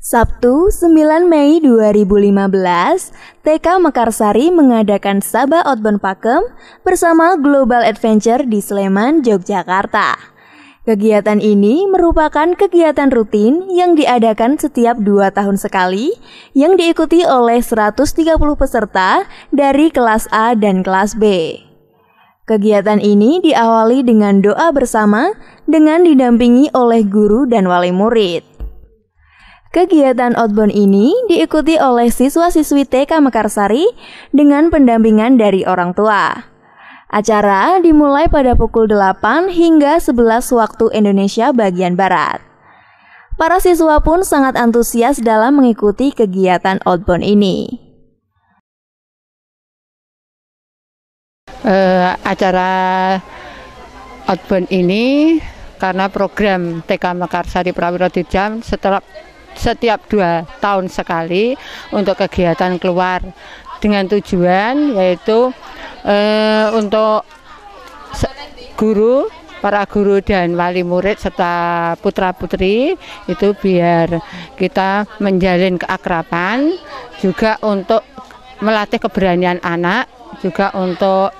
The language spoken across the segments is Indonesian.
Sabtu 9 Mei 2015, TK Mekarsari mengadakan Sabah Outbound Pakem bersama Global Adventure di Sleman, Yogyakarta. Kegiatan ini merupakan kegiatan rutin yang diadakan setiap dua tahun sekali yang diikuti oleh 130 peserta dari kelas A dan kelas B. Kegiatan ini diawali dengan doa bersama dengan didampingi oleh guru dan wali murid. Kegiatan outbound ini diikuti oleh siswa-siswi TK Mekarsari dengan pendampingan dari orang tua. Acara dimulai pada pukul 8 hingga 11 waktu Indonesia bagian Barat. Para siswa pun sangat antusias dalam mengikuti kegiatan outbound ini. Uh, acara outbound ini karena program TK Mekarsari Prawiro Dijam setelah setiap dua tahun sekali untuk kegiatan keluar dengan tujuan yaitu eh, untuk guru para guru dan wali murid serta putra putri itu biar kita menjalin keakraban juga untuk melatih keberanian anak juga untuk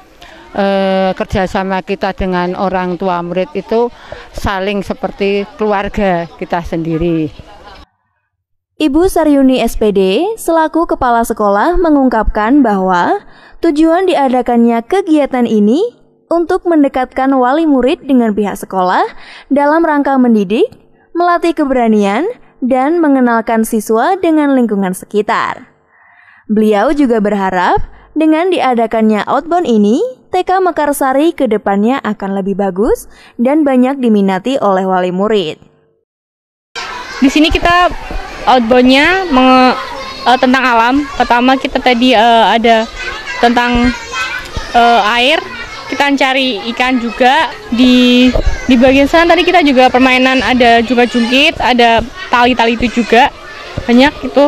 eh, kerjasama kita dengan orang tua murid itu saling seperti keluarga kita sendiri. Ibu Saryuni SPD selaku kepala sekolah mengungkapkan bahwa tujuan diadakannya kegiatan ini untuk mendekatkan wali murid dengan pihak sekolah dalam rangka mendidik, melatih keberanian, dan mengenalkan siswa dengan lingkungan sekitar. Beliau juga berharap dengan diadakannya outbound ini, TK Mekarsari ke depannya akan lebih bagus dan banyak diminati oleh wali murid. Di sini kita outboundnya uh, tentang alam. Pertama kita tadi uh, ada tentang uh, air. Kita cari ikan juga di di bagian sana tadi kita juga permainan ada juga jungkit, ada tali-tali itu juga banyak itu.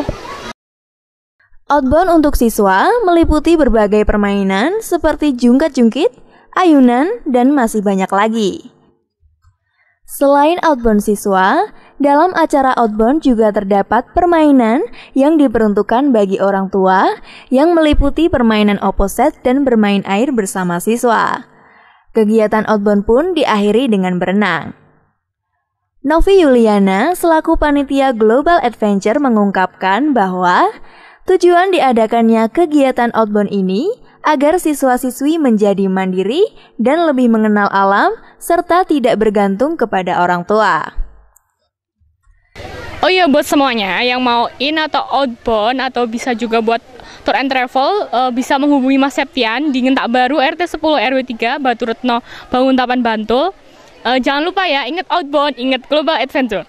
Outbound untuk siswa meliputi berbagai permainan seperti jungkat-jungkit, ayunan, dan masih banyak lagi. Selain outbound siswa, dalam acara Outbound juga terdapat permainan yang diperuntukkan bagi orang tua yang meliputi permainan oposet dan bermain air bersama siswa. Kegiatan Outbound pun diakhiri dengan berenang. Novi Yuliana selaku panitia Global Adventure mengungkapkan bahwa tujuan diadakannya kegiatan Outbound ini agar siswa-siswi menjadi mandiri dan lebih mengenal alam serta tidak bergantung kepada orang tua. Oh iya buat semuanya yang mau in atau outbound atau bisa juga buat tour and travel uh, bisa menghubungi Mas Septian di Ngentak Baru RT 10 RW 3 Batu Retno Banguntapan Bantul. Uh, jangan lupa ya ingat outbound, ingat global adventure.